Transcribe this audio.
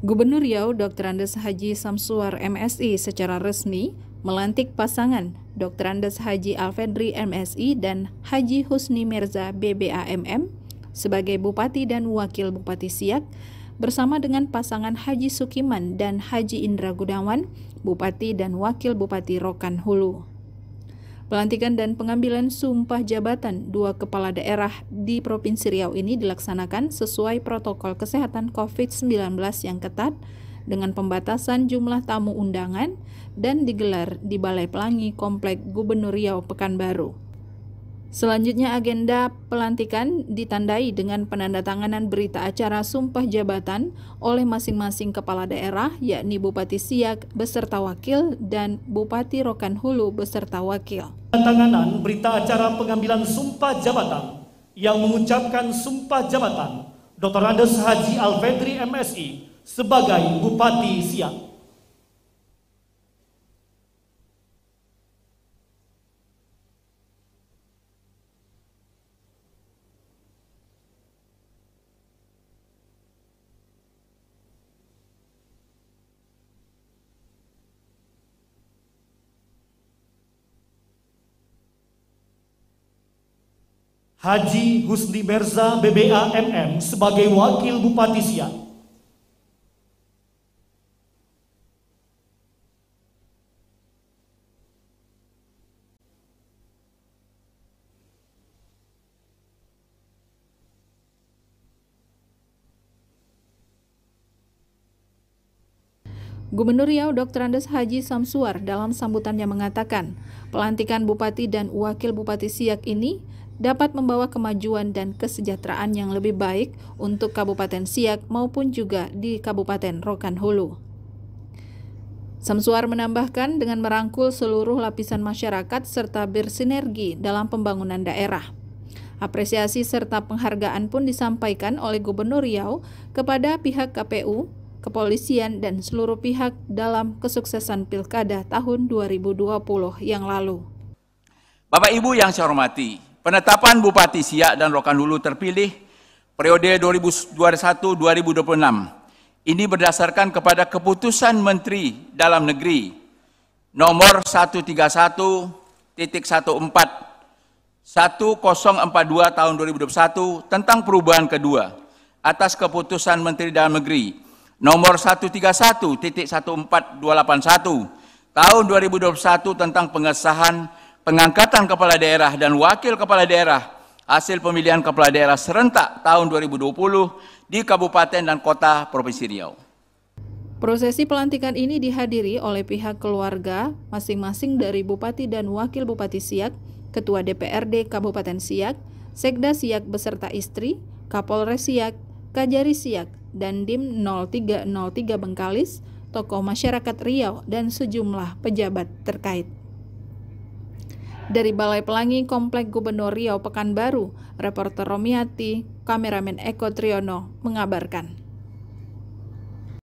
Gubernur Riau Dr. Andes Haji Samsuar MSI secara resmi melantik pasangan Dr. Andes Haji Alfedri MSI dan Haji Husni Mirza BBAMM sebagai Bupati dan Wakil Bupati Siak bersama dengan pasangan Haji Sukiman dan Haji Indra Gudawan, Bupati dan Wakil Bupati Rokan Hulu. Pelantikan dan pengambilan sumpah jabatan dua kepala daerah di Provinsi Riau ini dilaksanakan sesuai protokol kesehatan COVID-19 yang ketat dengan pembatasan jumlah tamu undangan dan digelar di Balai Pelangi Komplek Gubernur Riau Pekanbaru. Selanjutnya agenda pelantikan ditandai dengan penandatanganan berita acara sumpah jabatan oleh masing-masing kepala daerah yakni Bupati Siak beserta wakil dan Bupati Rokan Hulu beserta wakil. Penandatanganan berita acara pengambilan sumpah jabatan yang mengucapkan sumpah jabatan Dr. Andes Haji Alfedri MSI sebagai Bupati Siak. Haji Husni Berza BBA MM sebagai wakil Bupati Siak. Gubernur Riau Dr. Andes Haji Samsuar dalam sambutannya mengatakan, pelantikan bupati dan wakil bupati Siak ini dapat membawa kemajuan dan kesejahteraan yang lebih baik untuk Kabupaten Siak maupun juga di Kabupaten Rokan Hulu. Samsuar menambahkan dengan merangkul seluruh lapisan masyarakat serta bersinergi dalam pembangunan daerah. Apresiasi serta penghargaan pun disampaikan oleh Gubernur Riau kepada pihak KPU, kepolisian, dan seluruh pihak dalam kesuksesan Pilkada tahun 2020 yang lalu. Bapak Ibu yang saya hormati, Penetapan Bupati Siak dan Rokan Hulu terpilih periode 2021-2026 ini berdasarkan kepada keputusan Menteri Dalam Negeri nomor 131.14 1042 tahun 2021 tentang perubahan kedua atas keputusan Menteri Dalam Negeri nomor 131.14281 tahun 2021 tentang pengesahan pengangkatan kepala daerah dan wakil kepala daerah hasil pemilihan kepala daerah serentak tahun 2020 di kabupaten dan kota Provinsi Riau. Prosesi pelantikan ini dihadiri oleh pihak keluarga masing-masing dari Bupati dan Wakil Bupati Siak, Ketua DPRD Kabupaten Siak, Sekda Siak beserta istri, Kapolres Siak, Kajari Siak, dan Dim 0303 Bengkalis, tokoh masyarakat Riau, dan sejumlah pejabat terkait. Dari Balai Pelangi Komplek Gubernur Riau Pekanbaru, reporter Romiati, kameramen Eko Triono mengabarkan.